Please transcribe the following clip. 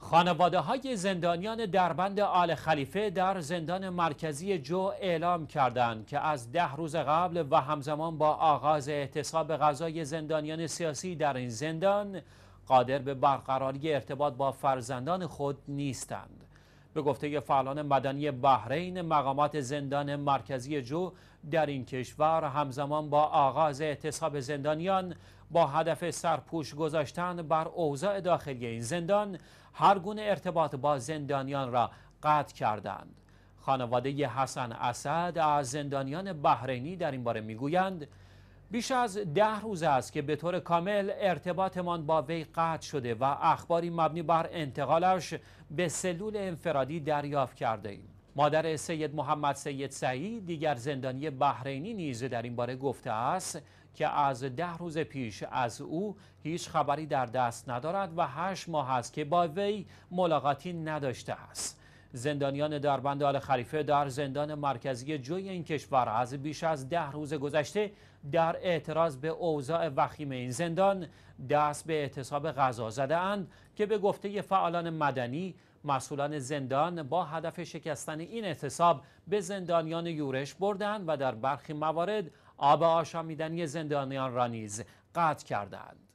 خانواده های زندانیان دربند آل خلیفه در زندان مرکزی جو اعلام کردند که از ده روز قبل و همزمان با آغاز اعتصاب غذای زندانیان سیاسی در این زندان قادر به برقراری ارتباط با فرزندان خود نیستند. به گفته فعالان مدنی بحرین مقامات زندان مرکزی جو در این کشور همزمان با آغاز اعتصاب زندانیان با هدف سرپوش گذاشتن بر اوضاع داخلی این زندان هر گونه ارتباط با زندانیان را قطع کردند خانواده حسن اسد از زندانیان بحرینی در این باره میگویند بیش از ده روز است که به طور کامل ارتباطمان با وی قطع شده و اخباری مبنی بر انتقالش به سلول انفرادی دریافت کرده ایم. مادر سید محمد سید سعید دیگر زندانی بحرینی نیز در این باره گفته است که از ده روز پیش از او هیچ خبری در دست ندارد و هشت ماه است که با وی ملاقاتی نداشته است زندانیان دربند آل خریفه در زندان مرکزی جوی این کشور از بیش از ده روز گذشته در اعتراض به اوضاع وخیم این زندان دست به اعتصاب غذا زده اند که به گفته فعالان مدنی مسئولان زندان با هدف شکستن این اعتصاب به زندانیان یورش بردند و در برخی موارد آب آشامیدنی زندانیان را نیز قطع کردند.